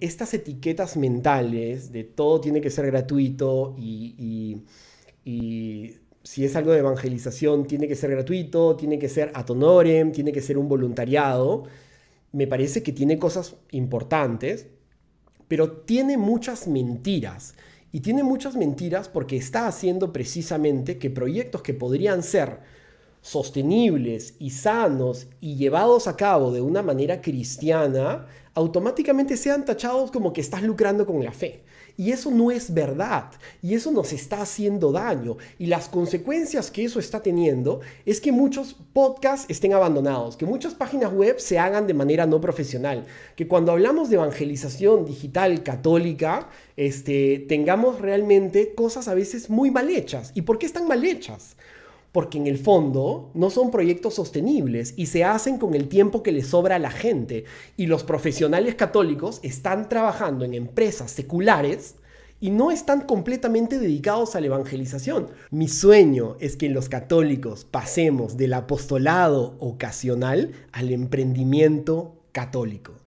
estas etiquetas mentales de todo tiene que ser gratuito y, si es algo de evangelización tiene que ser gratuito, tiene que ser atonorem, tiene que ser un voluntariado, me parece que tiene cosas importantes, pero tiene muchas mentiras. Y tiene muchas mentiras porque está haciendo precisamente que proyectos que podrían ser sostenibles y sanos y llevados a cabo de una manera cristiana, automáticamente sean tachados como que estás lucrando con la fe. Y eso no es verdad, y eso nos está haciendo daño, y las consecuencias que eso está teniendo es que muchos podcasts estén abandonados, que muchas páginas web se hagan de manera no profesional, que cuando hablamos de evangelización digital católica, este, tengamos realmente cosas a veces muy mal hechas. ¿Y por qué están mal hechas? porque en el fondo no son proyectos sostenibles y se hacen con el tiempo que les sobra a la gente. Y los profesionales católicos están trabajando en empresas seculares y no están completamente dedicados a la evangelización. Mi sueño es que los católicos pasemos del apostolado ocasional al emprendimiento católico.